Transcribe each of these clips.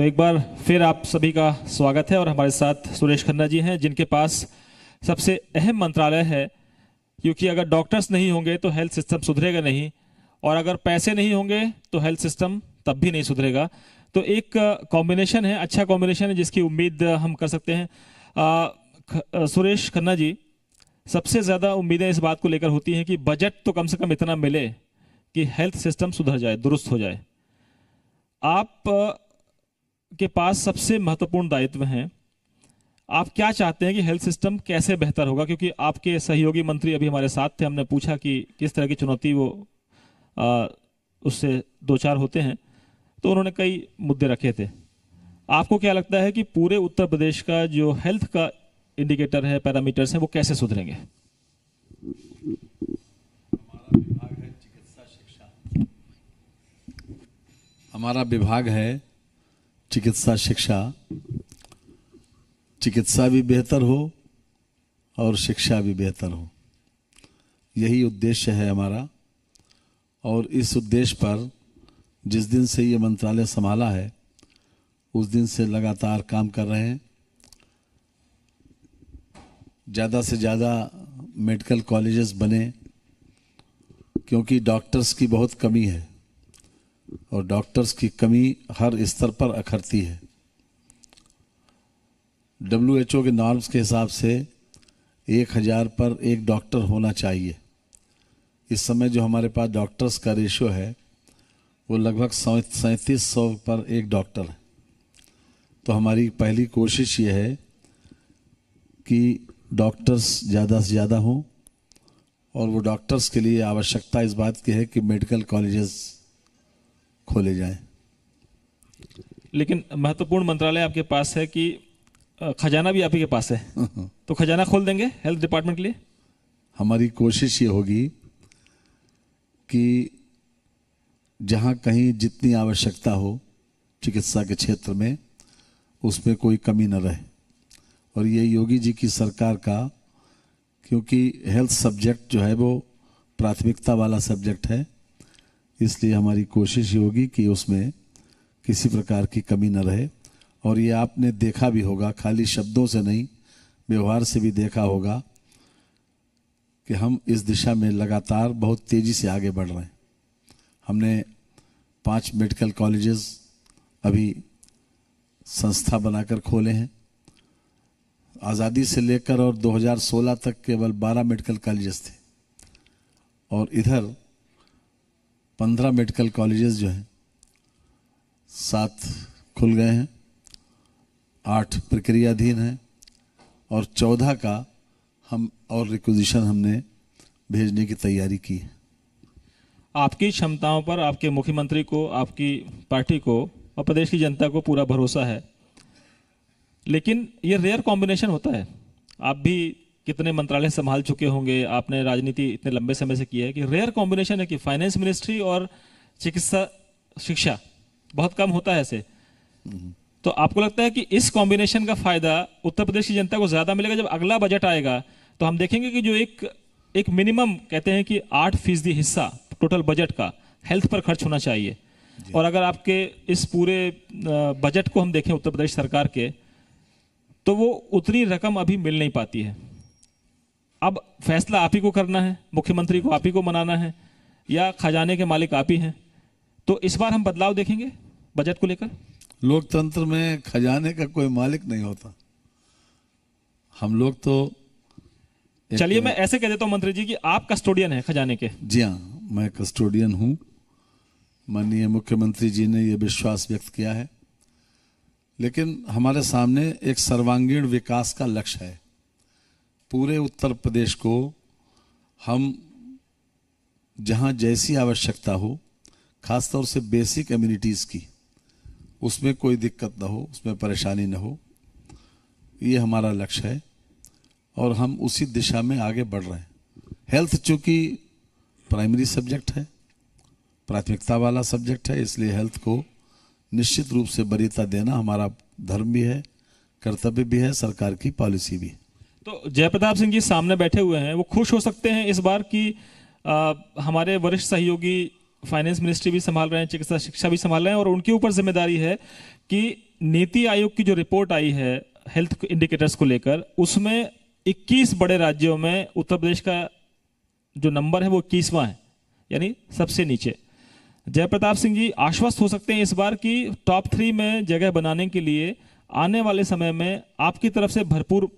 तो एक बार फिर आप सभी का स्वागत है और हमारे साथ सुरेश खन्ना जी हैं जिनके पास सबसे अहम मंत्रालय है क्योंकि अगर डॉक्टर्स नहीं होंगे तो हेल्थ सिस्टम सुधरेगा नहीं और अगर पैसे नहीं होंगे तो हेल्थ सिस्टम तब भी नहीं सुधरेगा तो एक कॉम्बिनेशन है अच्छा कॉम्बिनेशन है जिसकी उम्मीद हम कर सकते हैं आ, ख, आ, सुरेश खन्ना जी सबसे ज़्यादा उम्मीदें इस बात को लेकर होती हैं कि बजट तो कम से कम इतना मिले कि हेल्थ सिस्टम सुधर जाए दुरुस्त हो जाए आप के पास सबसे महत्वपूर्ण दायित्व हैं आप क्या चाहते हैं कि हेल्थ सिस्टम कैसे बेहतर होगा क्योंकि आपके सहयोगी मंत्री अभी हमारे साथ थे हमने पूछा कि किस तरह की चुनौती वो आ, उससे दो चार होते हैं तो उन्होंने कई मुद्दे रखे थे आपको क्या लगता है कि पूरे उत्तर प्रदेश का जो हेल्थ का इंडिकेटर है पैरामीटर्स है वो कैसे सुधरेंगे हमारा विभाग है चिकित्सा शिक्षा चिकित्सा भी बेहतर हो और शिक्षा भी बेहतर हो यही उद्देश्य है हमारा और इस उद्देश्य पर जिस दिन से ये मंत्रालय संभाला है उस दिन से लगातार काम कर रहे हैं ज़्यादा से ज़्यादा मेडिकल कॉलेजेस बने क्योंकि डॉक्टर्स की बहुत कमी है और डॉक्टर्स की कमी हर स्तर पर अखरती है डब्ल्यू के नॉर्म्स के हिसाब से एक हज़ार पर एक डॉक्टर होना चाहिए इस समय जो हमारे पास डॉक्टर्स का रेशियो है वो लगभग सैंतीस सौ पर एक डॉक्टर है तो हमारी पहली कोशिश ये है कि डॉक्टर्स ज़्यादा से ज़्यादा हों और वो डॉक्टर्स के लिए आवश्यकता इस बात की है कि मेडिकल कॉलेजेस खोले जाए लेकिन महत्वपूर्ण मंत्रालय आपके पास है कि खजाना भी आप ही के पास है तो खजाना खोल देंगे हेल्थ डिपार्टमेंट के लिए हमारी कोशिश ये होगी कि जहाँ कहीं जितनी आवश्यकता हो चिकित्सा के क्षेत्र में उसमें कोई कमी न रहे और ये योगी जी की सरकार का क्योंकि हेल्थ सब्जेक्ट जो है वो प्राथमिकता वाला सब्जेक्ट है इसलिए हमारी कोशिश ये होगी कि उसमें किसी प्रकार की कमी न रहे और ये आपने देखा भी होगा खाली शब्दों से नहीं व्यवहार से भी देखा होगा कि हम इस दिशा में लगातार बहुत तेज़ी से आगे बढ़ रहे हैं हमने पांच मेडिकल कॉलेजेस अभी संस्था बनाकर खोले हैं आज़ादी से लेकर और 2016 तक केवल 12 मेडिकल कॉलेजेस थे और इधर पंद्रह मेडिकल कॉलेजेस जो हैं सात खुल गए हैं आठ प्रक्रियाधीन हैं और चौदह का हम और रिक्वजिशन हमने भेजने की तैयारी की है आपकी क्षमताओं पर आपके मुख्यमंत्री को आपकी पार्टी को और प्रदेश की जनता को पूरा भरोसा है लेकिन ये रेयर कॉम्बिनेशन होता है आप भी कितने मंत्रालय संभाल चुके होंगे आपने राजनीति इतने लंबे समय से की है कि रेयर कॉम्बिनेशन है कि फाइनेंस मिनिस्ट्री और चिकित्सा शिक्षा बहुत कम होता है ऐसे हम्म। तो आपको लगता है कि इस कॉम्बिनेशन का फायदा उत्तर प्रदेश की जनता को ज्यादा मिलेगा जब अगला बजट आएगा तो हम देखेंगे कि जो एक एक मिनिमम कहते हैं कि आठ फीसदी हिस्सा टोटल बजट का हेल्थ पर खर्च होना चाहिए और अगर आपके इस पूरे बजट को हम देखें उत्तर प्रदेश सरकार के तो वो उतनी रकम अभी मिल नहीं पाती है अब फैसला आप ही को करना है मुख्यमंत्री को आप ही को मनाना है या खजाने के मालिक आप ही हैं तो इस बार हम बदलाव देखेंगे बजट को लेकर लोकतंत्र में खजाने का कोई मालिक नहीं होता हम लोग तो चलिए मैं ऐसे कह देता हूँ मंत्री जी कि आप कस्टोडियन हैं खजाने के जी हाँ मैं कस्टोडियन हूं माननीय मुख्यमंत्री जी ने यह विश्वास व्यक्त किया है लेकिन हमारे सामने एक सर्वांगीण विकास का लक्ष्य है पूरे उत्तर प्रदेश को हम जहाँ जैसी आवश्यकता हो खासतौर से बेसिक इम्यूनिटीज़ की उसमें कोई दिक्कत ना हो उसमें परेशानी ना हो ये हमारा लक्ष्य है और हम उसी दिशा में आगे बढ़ रहे हैं हेल्थ चूँकि प्राइमरी सब्जेक्ट है प्राथमिकता वाला सब्जेक्ट है इसलिए हेल्थ को निश्चित रूप से वरीयता देना हमारा धर्म भी है कर्तव्य भी है सरकार की पॉलिसी भी है तो जयप्रताप सिंह जी सामने बैठे हुए हैं वो खुश हो सकते हैं इस बार कि आ, हमारे वरिष्ठ सहयोगी फाइनेंस मिनिस्ट्री भी संभाल रहे हैं चिकित्सा शिक्षा भी संभाल रहे हैं और उनके ऊपर जिम्मेदारी है कि नीति आयोग की जो रिपोर्ट आई है हेल्थ इंडिकेटर्स को लेकर उसमें 21 बड़े राज्यों में उत्तर प्रदेश का जो नंबर है वो इक्कीसवां है यानी सबसे नीचे जयप्रताप सिंह जी आश्वस्त हो सकते हैं इस बार की टॉप थ्री में जगह बनाने के लिए आने वाले समय में आपकी तरफ से भरपूर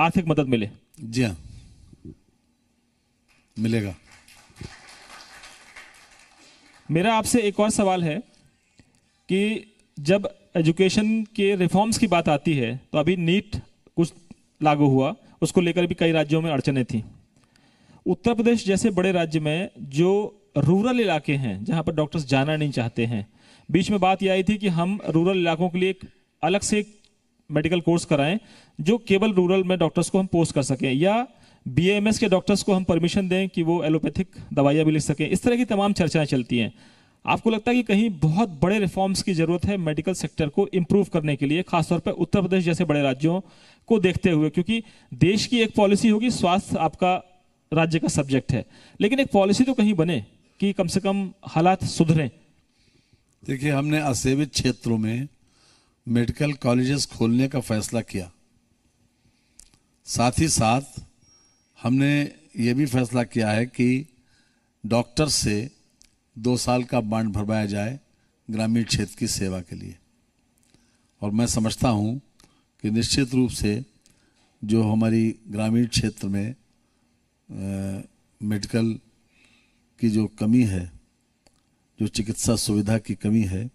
आर्थिक मदद मिले जी हाँ मिलेगा मेरा आपसे एक और सवाल है कि जब एजुकेशन के रिफॉर्म्स की बात आती है तो अभी नीट कुछ लागू हुआ उसको लेकर भी कई राज्यों में अड़चने थी उत्तर प्रदेश जैसे बड़े राज्य में जो रूरल इलाके हैं जहां पर डॉक्टर्स जाना नहीं चाहते हैं बीच में बात यह आई थी कि हम रूरल इलाकों के लिए एक अलग से मेडिकल कोर्स कराएं जो केवल रूरल में डॉक्टर्स को हम पोस्ट कर सकें या बीएमएस के डॉक्टर्स को हम परमिशन दें कि वो एलोपैथिक दवाइयाँ भी लिख सकें इस तरह की तमाम चर्चाएं चलती हैं आपको लगता है कि कहीं बहुत बड़े रिफॉर्म्स की जरूरत है मेडिकल सेक्टर को इम्प्रूव करने के लिए खासतौर पर उत्तर प्रदेश जैसे बड़े राज्यों को देखते हुए क्योंकि देश की एक पॉलिसी होगी स्वास्थ्य आपका राज्य का सब्जेक्ट है लेकिन एक पॉलिसी तो कहीं बने कि कम से कम हालात सुधरें देखिए हमने असेवित क्षेत्रों में मेडिकल कॉलेजेस खोलने का फैसला किया साथ ही साथ हमने ये भी फैसला किया है कि डॉक्टर से दो साल का बांड भरवाया जाए ग्रामीण क्षेत्र की सेवा के लिए और मैं समझता हूँ कि निश्चित रूप से जो हमारी ग्रामीण क्षेत्र में मेडिकल की जो कमी है जो चिकित्सा सुविधा की कमी है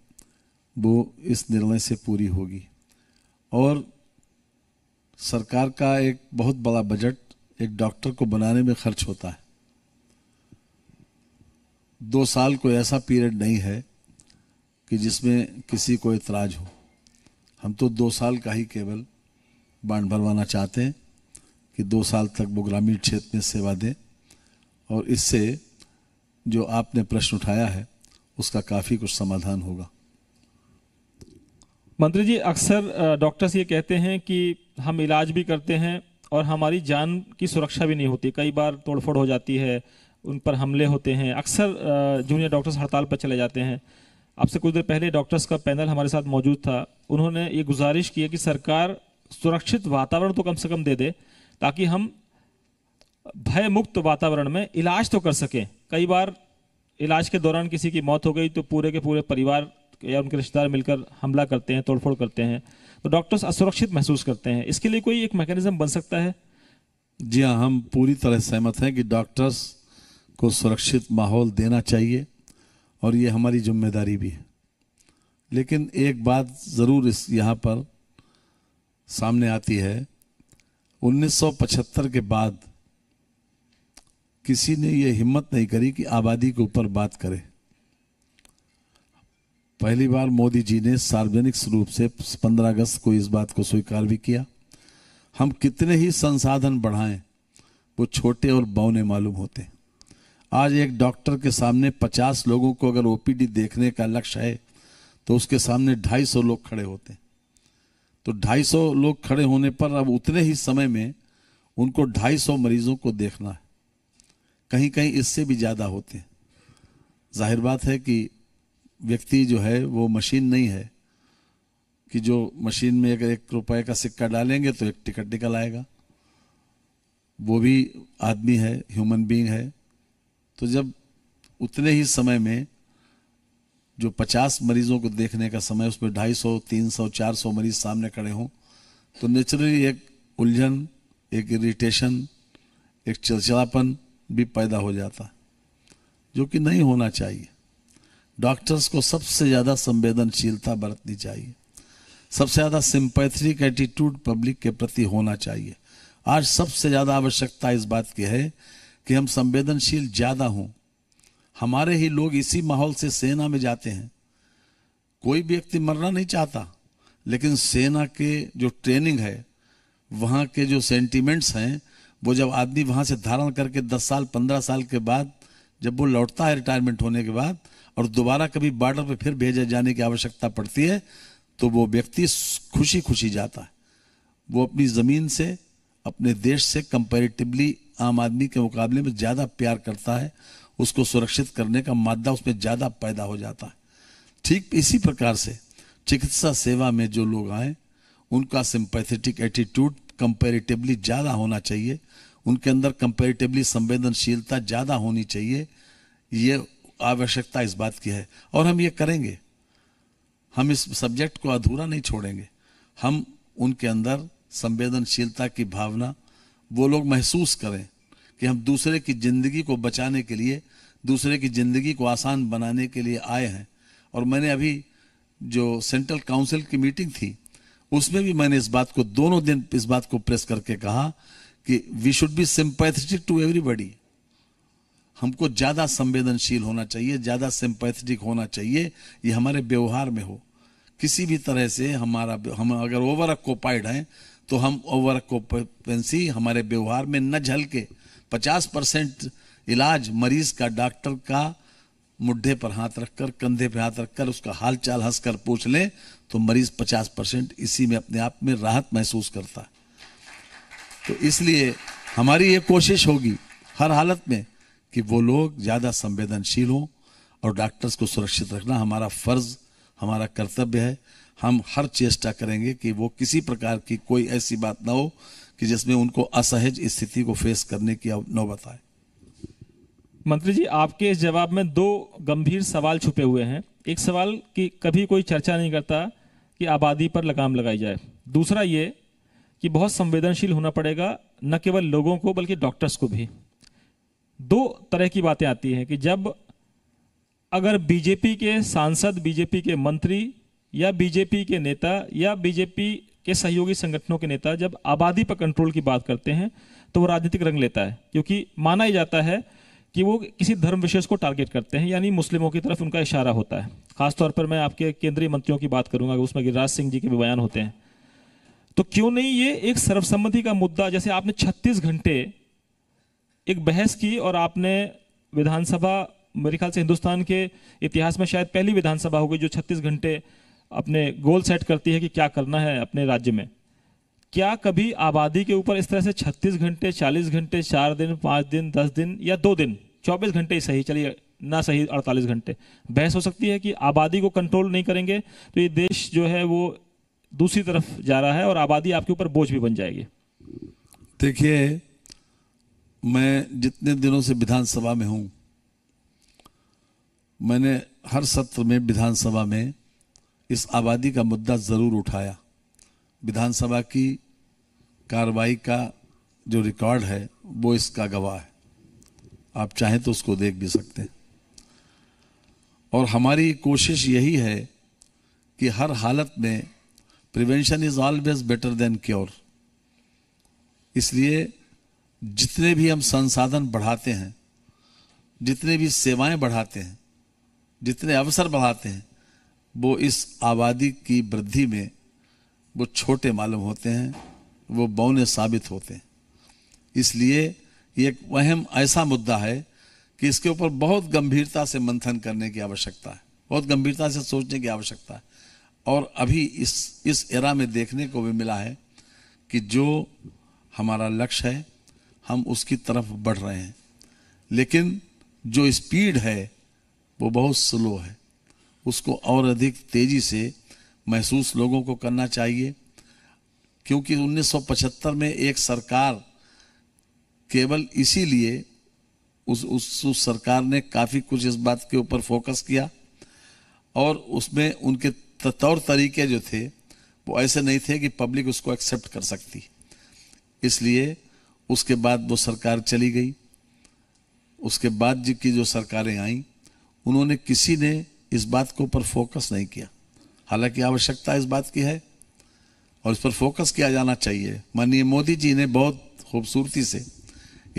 वो इस निर्णय से पूरी होगी और सरकार का एक बहुत बड़ा बजट एक डॉक्टर को बनाने में खर्च होता है दो साल कोई ऐसा पीरियड नहीं है कि जिसमें किसी को इतराज हो हम तो दो साल का ही केवल बांड भरवाना चाहते हैं कि दो साल तक वो ग्रामीण क्षेत्र में सेवा दें और इससे जो आपने प्रश्न उठाया है उसका काफ़ी कुछ समाधान होगा मंत्री जी अक्सर डॉक्टर्स ये कहते हैं कि हम इलाज भी करते हैं और हमारी जान की सुरक्षा भी नहीं होती कई बार तोड़फोड़ हो जाती है उन पर हमले होते हैं अक्सर जूनियर डॉक्टर्स हड़ताल पर चले जाते हैं आपसे कुछ देर पहले डॉक्टर्स का पैनल हमारे साथ मौजूद था उन्होंने ये गुजारिश की है कि सरकार सुरक्षित वातावरण तो कम से कम दे दे ताकि हम भय मुक्त वातावरण में इलाज तो कर सकें कई बार इलाज के दौरान किसी की मौत हो गई तो पूरे के पूरे परिवार या उनके रिश्तेदार मिलकर हमला करते हैं तोड़फोड़ करते हैं तो डॉक्टर्स असुरक्षित महसूस करते हैं इसके लिए कोई एक मैकेनिज्म बन सकता है जी हाँ हम पूरी तरह सहमत हैं कि डॉक्टर्स को सुरक्षित माहौल देना चाहिए और ये हमारी जिम्मेदारी भी है लेकिन एक बात ज़रूर इस यहाँ पर सामने आती है 1975 के बाद किसी ने ये हिम्मत नहीं करी कि आबादी के ऊपर बात करे पहली बार मोदी जी ने सार्वजनिक रूप से 15 अगस्त को इस बात को स्वीकार भी किया हम कितने ही संसाधन बढ़ाएं वो छोटे और बौने मालूम होते आज एक डॉक्टर के सामने 50 लोगों को अगर ओपीडी देखने का लक्ष्य है तो उसके सामने 250 लोग खड़े होते हैं तो 250 लोग खड़े होने पर अब उतने ही समय में उनको 250 मरीजों को देखना है कहीं कहीं इससे भी ज़्यादा होते हैं जाहिर बात है कि व्यक्ति जो है वो मशीन नहीं है कि जो मशीन में अगर एक रुपए का सिक्का डालेंगे तो एक टिकट निकल आएगा वो भी आदमी है ह्यूमन बीइंग है तो जब उतने ही समय में जो 50 मरीजों को देखने का समय उसमें 250, 300, 400 मरीज सामने खड़े हों तो नेचुरली एक उलझन एक इरिटेशन एक चिड़चिड़ापन भी पैदा हो जाता है जो कि नहीं होना चाहिए डॉक्टर्स को सबसे ज़्यादा संवेदनशीलता बरतनी चाहिए सबसे ज़्यादा सिंपैथिक एटीट्यूड पब्लिक के प्रति होना चाहिए आज सबसे ज़्यादा आवश्यकता इस बात की है कि हम संवेदनशील ज़्यादा हों हमारे ही लोग इसी माहौल से सेना में जाते हैं कोई व्यक्ति मरना नहीं चाहता लेकिन सेना के जो ट्रेनिंग है वहाँ के जो सेंटिमेंट्स हैं वो जब आदमी वहाँ से धारण करके 10 साल 15 साल के बाद जब वो लौटता है रिटायरमेंट होने के बाद और दोबारा कभी बॉर्डर पर फिर भेजे जाने की आवश्यकता पड़ती है तो वो व्यक्ति खुशी खुशी जाता है वो अपनी ज़मीन से अपने देश से कंपेरेटिवली आम आदमी के मुकाबले में ज़्यादा प्यार करता है उसको सुरक्षित करने का मादा उसमें ज़्यादा पैदा हो जाता है ठीक इसी प्रकार से चिकित्सा सेवा में जो लोग आए उनका सिंपैथेटिक एटीट्यूड कंपेरेटिवली ज़्यादा होना चाहिए उनके अंदर कंपेरेटिवली संवेदनशीलता ज़्यादा होनी चाहिए ये आवश्यकता इस बात की है और हम ये करेंगे हम इस सब्जेक्ट को अधूरा नहीं छोड़ेंगे हम उनके अंदर संवेदनशीलता की भावना वो लोग महसूस करें कि हम दूसरे की जिंदगी को बचाने के लिए दूसरे की जिंदगी को आसान बनाने के लिए आए हैं और मैंने अभी जो सेंट्रल काउंसिल की मीटिंग थी उसमें भी मैंने इस बात को दोनों दिन इस बात को प्रेस करके कहा कि we should be sympathetic to everybody हमको ज़्यादा संवेदनशील होना चाहिए ज़्यादा सिंपैथेटिक होना चाहिए ये हमारे व्यवहार में हो किसी भी तरह से हमारा हम अगर ओवर अकोपाइड हैं तो हम ओवर अकोपेंसी हमारे व्यवहार में न झलके पचास परसेंट इलाज मरीज का डॉक्टर का मुड्ढे पर हाथ रखकर कंधे पर हाथ रखकर उसका हाल चाल हंसकर पूछ ले तो मरीज पचास परसेंट इसी में अपने आप में राहत महसूस करता है तो इसलिए हमारी ये कोशिश होगी हर हालत में कि वो लोग ज़्यादा संवेदनशील हों और डॉक्टर्स को सुरक्षित रखना हमारा फ़र्ज़ हमारा कर्तव्य है हम हर चेष्टा करेंगे कि वो किसी प्रकार की कोई ऐसी बात ना हो कि जिसमें उनको असहज स्थिति को फेस करने की नौबत आए मंत्री जी आपके इस जवाब में दो गंभीर सवाल छुपे हुए हैं एक सवाल कि कभी कोई चर्चा नहीं करता कि आबादी पर लगाम लगाई जाए दूसरा ये कि बहुत संवेदनशील होना पड़ेगा न केवल लोगों को बल्कि डॉक्टर्स को भी दो तरह की बातें आती हैं कि जब अगर बीजेपी के सांसद बीजेपी के मंत्री या बीजेपी के नेता या बीजेपी के सहयोगी संगठनों के नेता जब आबादी पर कंट्रोल की बात करते हैं तो वो राजनीतिक रंग लेता है क्योंकि माना ही जाता है कि वो किसी धर्म विशेष को टारगेट करते हैं यानी मुस्लिमों की तरफ उनका इशारा होता है खासतौर पर मैं आपके केंद्रीय मंत्रियों की बात करूंगा उसमें गिरिराज सिंह जी के भी बयान होते हैं तो क्यों नहीं ये एक सर्वसम्मति का मुद्दा जैसे आपने 36 घंटे एक बहस की और आपने विधानसभा मेरे ख्याल से हिंदुस्तान के इतिहास में शायद पहली विधानसभा होगी जो 36 घंटे अपने गोल सेट करती है कि क्या करना है अपने राज्य में क्या कभी आबादी के ऊपर इस तरह से 36 घंटे 40 घंटे चार दिन पाँच दिन दस दिन या दो दिन 24 घंटे ही सही चलिए ना सही 48 घंटे बहस हो सकती है कि आबादी को कंट्रोल नहीं करेंगे तो ये देश जो है वो दूसरी तरफ जा रहा है और आबादी आपके ऊपर बोझ भी बन जाएगी देखिए मैं जितने दिनों से विधानसभा में हूं मैंने हर सत्र में विधानसभा में इस आबादी का मुद्दा ज़रूर उठाया विधानसभा की कार्रवाई का जो रिकॉर्ड है वो इसका गवाह है आप चाहें तो उसको देख भी सकते हैं और हमारी कोशिश यही है कि हर हालत में prevention is always better than cure इसलिए जितने भी हम संसाधन बढ़ाते हैं जितने भी सेवाएं बढ़ाते हैं जितने अवसर बढ़ाते हैं वो इस आबादी की वृद्धि में वो छोटे मालूम होते हैं वो बौने साबित होते हैं इसलिए ये एक वहम ऐसा मुद्दा है कि इसके ऊपर बहुत गंभीरता से मंथन करने की आवश्यकता है बहुत गंभीरता से सोचने की आवश्यकता है और अभी इस इस एरा में देखने को भी मिला है कि जो हमारा लक्ष्य है हम उसकी तरफ बढ़ रहे हैं लेकिन जो स्पीड है वो बहुत स्लो है उसको और अधिक तेज़ी से महसूस लोगों को करना चाहिए क्योंकि 1975 में एक सरकार केवल इसीलिए उस उस, उस सरकार ने काफ़ी कुछ इस बात के ऊपर फोकस किया और उसमें उनके तौर तरीके जो थे वो ऐसे नहीं थे कि पब्लिक उसको एक्सेप्ट कर सकती इसलिए उसके बाद वो सरकार चली गई उसके बाद जी की जो सरकारें आईं उन्होंने किसी ने इस बात के ऊपर फोकस नहीं किया हालांकि आवश्यकता इस बात की है और इस पर फोकस किया जाना चाहिए माननीय मोदी जी ने बहुत खूबसूरती से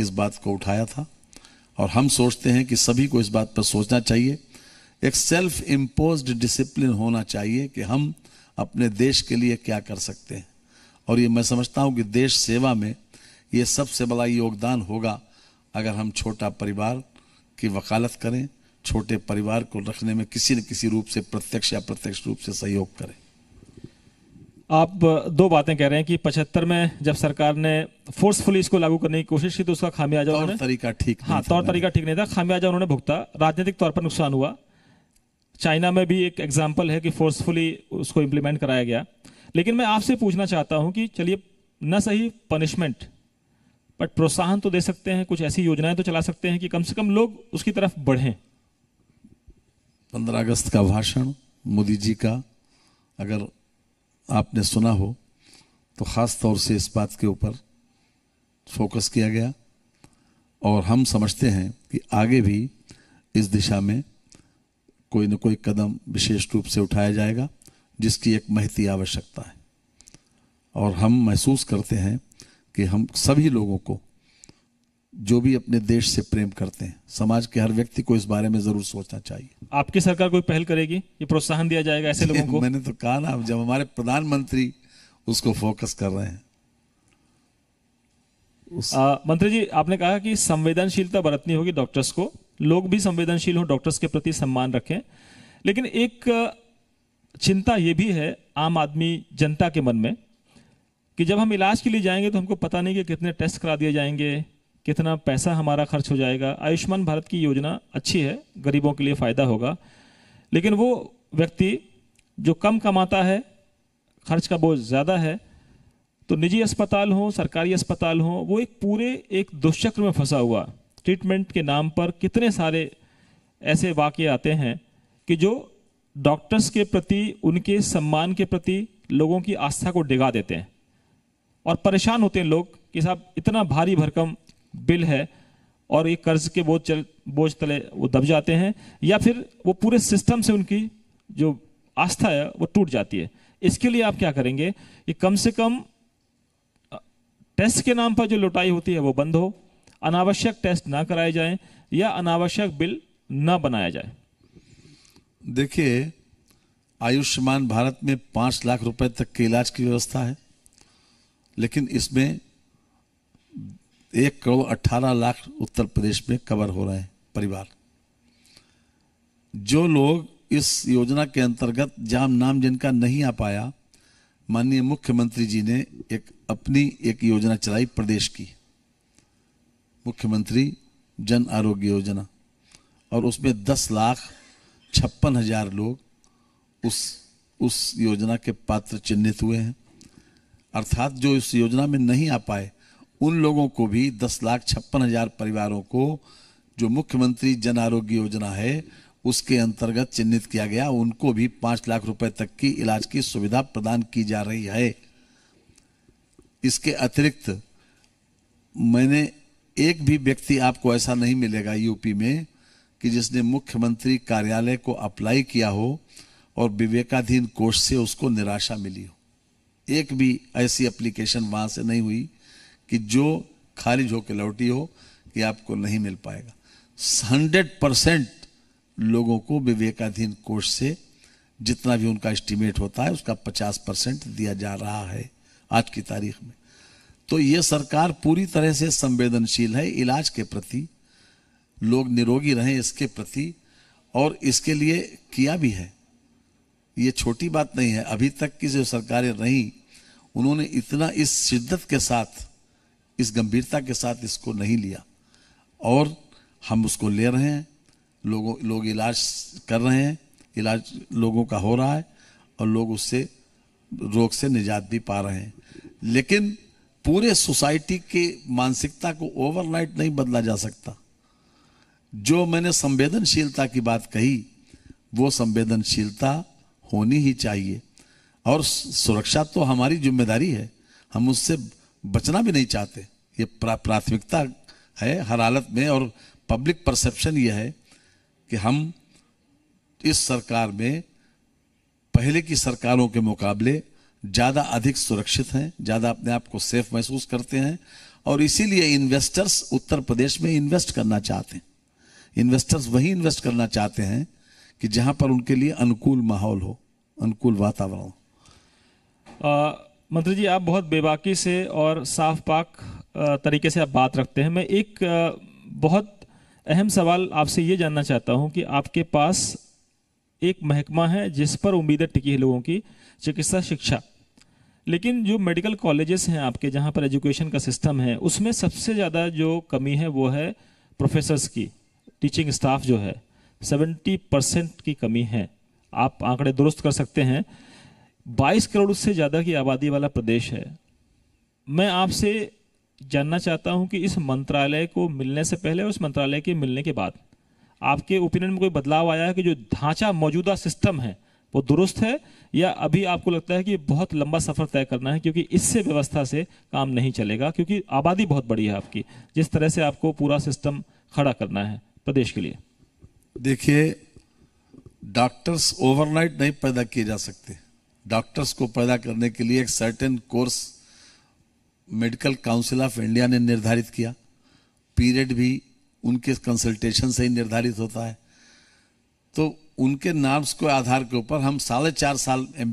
इस बात को उठाया था और हम सोचते हैं कि सभी को इस बात पर सोचना चाहिए एक सेल्फ इम्पोज डिसिप्लिन होना चाहिए कि हम अपने देश के लिए क्या कर सकते हैं और ये मैं समझता हूँ कि देश सेवा में ये सबसे बड़ा योगदान होगा अगर हम छोटा परिवार की वकालत करें छोटे परिवार को रखने में किसी न किसी रूप से प्रत्यक्ष या प्रत्यक्ष रूप से सहयोग करें आप दो बातें कह रहे हैं कि पचहत्तर में जब सरकार ने फोर्सफुली इसको लागू करने की कोशिश की तो उसका खामियाजा तौर तरीका ठीक हाँ तौर तरीका ठीक नहीं था खामियाजा उन्होंने भुगता राजनीतिक तौर पर नुकसान हुआ चाइना में भी एक एग्जाम्पल है कि फोर्सफुली उसको इम्प्लीमेंट कराया गया लेकिन मैं आपसे पूछना चाहता हूं कि चलिए न सही पनिशमेंट बट प्रोत्साहन तो दे सकते हैं कुछ ऐसी योजनाएं तो चला सकते हैं कि कम से कम लोग उसकी तरफ बढ़ें पंद्रह अगस्त का भाषण मोदी जी का अगर आपने सुना हो तो ख़ास तौर से इस बात के ऊपर फोकस किया गया और हम समझते हैं कि आगे भी इस दिशा में कोई न कोई कदम विशेष रूप से उठाया जाएगा जिसकी एक महती आवश्यकता है और हम महसूस करते हैं कि हम सभी लोगों को जो भी अपने देश से प्रेम करते हैं समाज के हर व्यक्ति को इस बारे में जरूर सोचना चाहिए आपकी सरकार कोई पहल करेगी ये प्रोत्साहन दिया जाएगा ऐसे लोगों को मैंने तो कहा ना जब हमारे प्रधानमंत्री उसको फोकस कर रहे हैं उस... आ, मंत्री जी आपने कहा कि संवेदनशीलता बरतनी होगी डॉक्टर्स को लोग भी संवेदनशील हो डॉक्टर्स के प्रति सम्मान रखें लेकिन एक चिंता यह भी है आम आदमी जनता के मन में कि जब हम इलाज के लिए जाएंगे तो हमको पता नहीं कि कितने टेस्ट करा दिए जाएंगे कितना पैसा हमारा खर्च हो जाएगा आयुष्मान भारत की योजना अच्छी है गरीबों के लिए फ़ायदा होगा लेकिन वो व्यक्ति जो कम कमाता है खर्च का बोझ ज़्यादा है तो निजी अस्पताल हों सरकारी अस्पताल हों वो एक पूरे एक दुष्चक्र में फंसा हुआ ट्रीटमेंट के नाम पर कितने सारे ऐसे वाक्य आते हैं कि जो डॉक्टर्स के प्रति उनके सम्मान के प्रति लोगों की आस्था को डिगा देते हैं और परेशान होते हैं लोग कि साहब इतना भारी भरकम बिल है और ये कर्ज के बोझ चल बोझ तले वो दब जाते हैं या फिर वो पूरे सिस्टम से उनकी जो आस्था है वो टूट जाती है इसके लिए आप क्या करेंगे कि कम से कम टेस्ट के नाम पर जो लुटाई होती है वो बंद हो अनावश्यक टेस्ट ना कराए जाए या अनावश्यक बिल ना बनाया जाए देखिए आयुष्मान भारत में पांच लाख रुपए तक के इलाज की व्यवस्था है लेकिन इसमें एक करोड़ अट्ठारह लाख उत्तर प्रदेश में कवर हो रहे हैं परिवार जो लोग इस योजना के अंतर्गत जाम नाम जिनका नहीं आ पाया माननीय मुख्यमंत्री जी ने एक अपनी एक योजना चलाई प्रदेश की मुख्यमंत्री जन आरोग्य योजना और उसमें दस लाख छप्पन हजार लोग उस उस योजना के पात्र चिन्हित हुए हैं अर्थात जो इस योजना में नहीं आ पाए उन लोगों को भी दस लाख छप्पन हजार परिवारों को जो मुख्यमंत्री जन आरोग्य योजना है उसके अंतर्गत चिन्हित किया गया उनको भी पांच लाख रुपए तक की इलाज की सुविधा प्रदान की जा रही है इसके अतिरिक्त मैंने एक भी व्यक्ति आपको ऐसा नहीं मिलेगा यूपी में कि जिसने मुख्यमंत्री कार्यालय को अप्लाई किया हो और विवेकाधीन कोष से उसको निराशा मिली हो एक भी ऐसी एप्लीकेशन वहां से नहीं हुई कि जो खारिज होकर लौटी हो कि आपको नहीं मिल पाएगा हंड्रेड परसेंट लोगों को विवेकाधीन कोर्स से जितना भी उनका एस्टिमेट होता है उसका पचास परसेंट दिया जा रहा है आज की तारीख में तो यह सरकार पूरी तरह से संवेदनशील है इलाज के प्रति लोग निरोगी रहें इसके प्रति और इसके लिए किया भी है ये छोटी बात नहीं है अभी तक की जो सरकारें रहीं उन्होंने इतना इस शिद्दत के साथ इस गंभीरता के साथ इसको नहीं लिया और हम उसको ले रहे हैं लोगों लोग इलाज कर रहे हैं इलाज लोगों का हो रहा है और लोग उससे रोग से निजात भी पा रहे हैं लेकिन पूरे सोसाइटी के मानसिकता को ओवरनाइट नहीं बदला जा सकता जो मैंने संवेदनशीलता की बात कही वो संवेदनशीलता होनी ही चाहिए और सुरक्षा तो हमारी जिम्मेदारी है हम उससे बचना भी नहीं चाहते ये प्रा, प्राथमिकता है हर हालत में और पब्लिक परसेप्शन ये है कि हम इस सरकार में पहले की सरकारों के मुकाबले ज़्यादा अधिक सुरक्षित हैं ज़्यादा अपने आप को सेफ महसूस करते हैं और इसीलिए इन्वेस्टर्स उत्तर प्रदेश में इन्वेस्ट करना चाहते हैं इन्वेस्टर्स वही इन्वेस्ट करना चाहते हैं कि जहां पर उनके लिए अनुकूल माहौल हो अनुकूल वातावरण मंत्री जी आप बहुत बेबाकी से और साफ पाक तरीके से आप बात रखते हैं मैं एक बहुत अहम सवाल आपसे ये जानना चाहता हूँ कि आपके पास एक महकमा है जिस पर उम्मीदें टिकी है लोगों की चिकित्सा शिक्षा लेकिन जो मेडिकल कॉलेजेस हैं आपके जहाँ पर एजुकेशन का सिस्टम है उसमें सबसे ज़्यादा जो कमी है वो है प्रोफेसर्स की टीचिंग स्टाफ जो है सेवेंटी परसेंट की कमी है आप आंकड़े दुरुस्त कर सकते हैं 22 करोड़ से ज़्यादा की आबादी वाला प्रदेश है मैं आपसे जानना चाहता हूं कि इस मंत्रालय को मिलने से पहले और इस मंत्रालय के मिलने के बाद आपके ओपिनियन में कोई बदलाव आया है कि जो ढांचा मौजूदा सिस्टम है वो दुरुस्त है या अभी आपको लगता है कि बहुत लंबा सफर तय करना है क्योंकि इससे व्यवस्था से काम नहीं चलेगा क्योंकि आबादी बहुत बड़ी है आपकी जिस तरह से आपको पूरा सिस्टम खड़ा करना है प्रदेश के लिए देखिए डॉक्टर्स ओवरनाइट नहीं पैदा किए जा सकते डॉक्टर्स को पैदा करने के लिए एक certain course medical council of India ने निर्धारित किया पीरियड भी उनके कंसल्टेशन से ही निर्धारित होता है तो उनके नाम्स को आधार के ऊपर हम साढ़े चार साल एम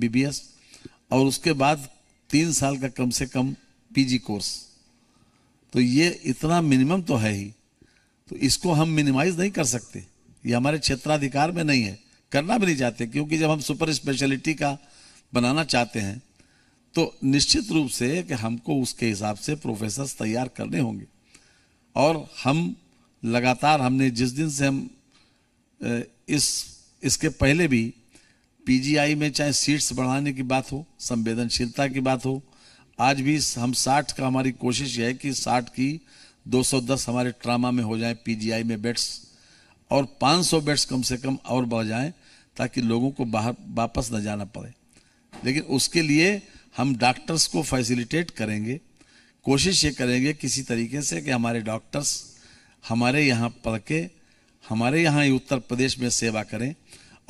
और उसके बाद तीन साल का कम से कम पीजी कोर्स तो ये इतना मिनिमम तो है ही तो इसको हम मिनिमाइज नहीं कर सकते ये हमारे क्षेत्राधिकार में नहीं है करना भी नहीं चाहते क्योंकि जब हम सुपर स्पेशलिटी का बनाना चाहते हैं तो निश्चित रूप से कि हमको उसके हिसाब से प्रोफेसर तैयार करने होंगे और हम लगातार हमने जिस दिन से हम इस इसके पहले भी पीजीआई में चाहे सीट्स बढ़ाने की बात हो संवेदनशीलता की बात हो आज भी हम 60 का हमारी कोशिश है कि 60 की 210 हमारे ट्रामा में हो जाए पीजीआई में बेड्स और 500 बेड्स कम से कम और बढ़ जाएं ताकि लोगों को बाहर वापस न जाना पड़े लेकिन उसके लिए हम डॉक्टर्स को फैसिलिटेट करेंगे कोशिश ये करेंगे किसी तरीके से कि हमारे डॉक्टर्स हमारे यहाँ पढ़ के हमारे यहाँ उत्तर प्रदेश में सेवा करें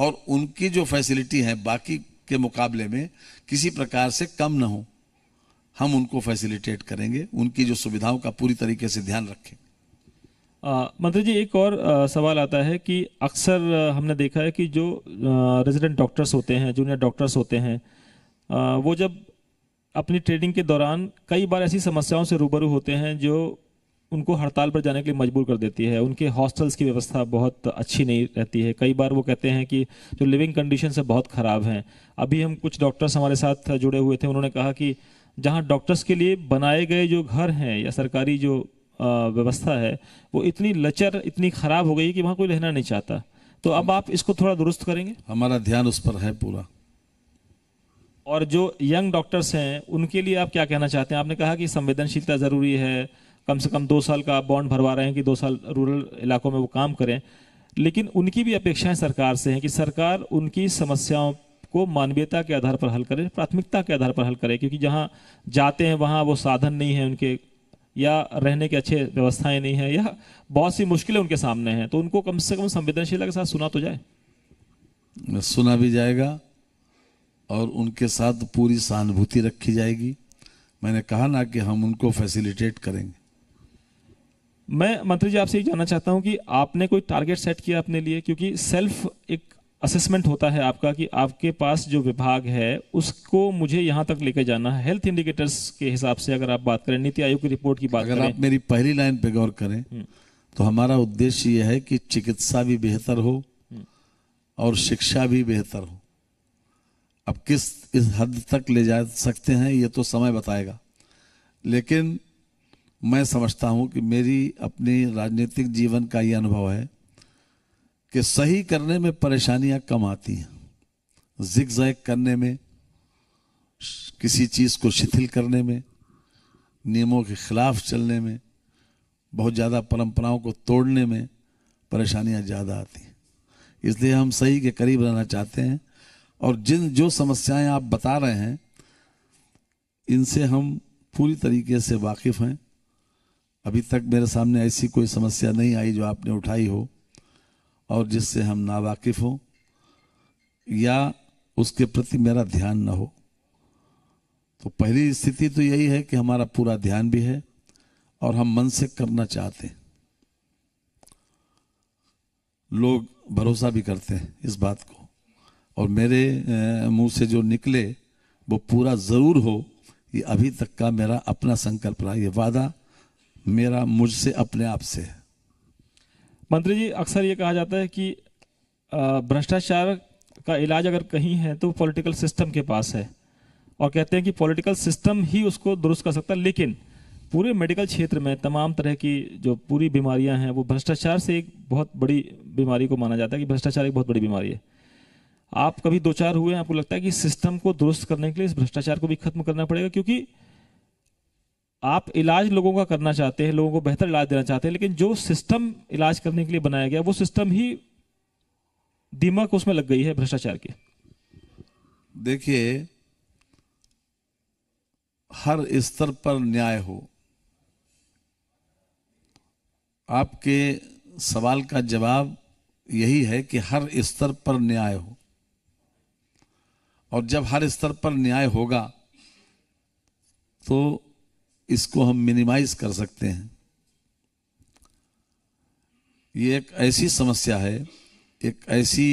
और उनकी जो फैसिलिटी है बाकी के मुकाबले में किसी प्रकार से कम ना हो हम उनको फैसिलिटेट करेंगे उनकी जो सुविधाओं का पूरी तरीके से ध्यान रखें मंत्री जी एक और आ, सवाल आता है कि अक्सर हमने देखा है कि जो रेजिडेंट डॉक्टर्स होते हैं जूनियर डॉक्टर्स होते हैं वो जब अपनी ट्रेडिंग के दौरान कई बार ऐसी समस्याओं से रूबरू होते हैं जो उनको हड़ताल पर जाने के लिए मजबूर कर देती है उनके हॉस्टल्स की व्यवस्था बहुत अच्छी नहीं रहती है कई बार वो कहते हैं कि जो लिविंग कंडीशन है बहुत ख़राब हैं अभी हम कुछ डॉक्टर्स हमारे साथ जुड़े हुए थे उन्होंने कहा कि जहाँ डॉक्टर्स के लिए बनाए गए जो घर हैं या सरकारी जो व्यवस्था है वो इतनी लचर इतनी ख़राब हो गई कि वहाँ कोई रहना नहीं चाहता तो अब आप इसको थोड़ा दुरुस्त करेंगे हमारा ध्यान उस पर है पूरा और जो यंग डॉक्टर्स हैं उनके लिए आप क्या कहना चाहते हैं आपने कहा कि संवेदनशीलता ज़रूरी है कम से कम दो साल का बॉन्ड भरवा रहे हैं कि दो साल रूरल इलाकों में वो काम करें लेकिन उनकी भी अपेक्षाएं सरकार से हैं कि सरकार उनकी समस्याओं को मानवीयता के आधार पर हल करे प्राथमिकता के आधार पर हल करे क्योंकि जहाँ जाते हैं वहाँ वो साधन नहीं है उनके या रहने के अच्छे व्यवस्थाएं नहीं है या बहुत सी मुश्किलें उनके सामने हैं तो उनको कम से कम संवेदनशीलता के साथ सुना तो जाए सुना भी जाएगा और उनके साथ पूरी सहानुभूति रखी जाएगी मैंने कहा ना कि हम उनको फैसिलिटेट करेंगे मैं मंत्री जी आपसे ये जानना चाहता हूं कि आपने कोई टारगेट सेट किया अपने लिए क्योंकि सेल्फ एक असेसमेंट होता है आपका कि आपके पास जो विभाग है उसको मुझे यहां तक लेकर जाना है हेल्थ इंडिकेटर्स के हिसाब से अगर आप बात करें नीति आयोग की रिपोर्ट की बात अगर करें, आप मेरी पहली लाइन पे गौर करें हम्म। तो हमारा उद्देश्य यह है कि चिकित्सा भी बेहतर हो हम्म। और शिक्षा भी बेहतर हो अब किस इस हद तक ले जा सकते हैं ये तो समय बताएगा लेकिन मैं समझता हूँ कि मेरी अपनी राजनीतिक जीवन का ये अनुभव है कि सही करने में परेशानियाँ कम आती हैं जिक जैक करने में किसी चीज़ को शिथिल करने में नियमों के खिलाफ चलने में बहुत ज़्यादा परंपराओं को तोड़ने में परेशानियां ज़्यादा आती हैं इसलिए हम सही के करीब रहना चाहते हैं और जिन जो समस्याएं आप बता रहे हैं इनसे हम पूरी तरीके से वाकिफ़ हैं अभी तक मेरे सामने ऐसी कोई समस्या नहीं आई जो आपने उठाई हो और जिससे हम नावाकिफ हों या उसके प्रति मेरा ध्यान न हो तो पहली स्थिति तो यही है कि हमारा पूरा ध्यान भी है और हम मन से करना चाहते हैं लोग भरोसा भी करते हैं इस बात को और मेरे मुंह से जो निकले वो पूरा ज़रूर हो ये अभी तक का मेरा अपना संकल्प रहा ये वादा मेरा मुझसे अपने आप से है मंत्री जी अक्सर ये कहा जाता है कि भ्रष्टाचार का इलाज अगर कहीं है तो पॉलिटिकल सिस्टम के पास है और कहते हैं कि पॉलिटिकल सिस्टम ही उसको दुरुस्त कर सकता है लेकिन पूरे मेडिकल क्षेत्र में तमाम तरह की जो पूरी बीमारियां हैं वो भ्रष्टाचार से एक बहुत बड़ी बीमारी को माना जाता है कि भ्रष्टाचार एक बहुत बड़ी बीमारी है आप कभी दो चार हुए आपको लगता है कि सिस्टम को दुरुस्त करने के लिए इस भ्रष्टाचार को भी खत्म करना पड़ेगा क्योंकि आप इलाज लोगों का करना चाहते हैं लोगों को बेहतर इलाज देना चाहते हैं लेकिन जो सिस्टम इलाज करने के लिए बनाया गया वो सिस्टम ही दिमाग उसमें लग गई है भ्रष्टाचार के देखिए हर स्तर पर न्याय हो आपके सवाल का जवाब यही है कि हर स्तर पर न्याय हो और जब हर स्तर पर न्याय होगा तो इसको हम मिनिमाइज कर सकते हैं ये एक ऐसी समस्या है एक ऐसी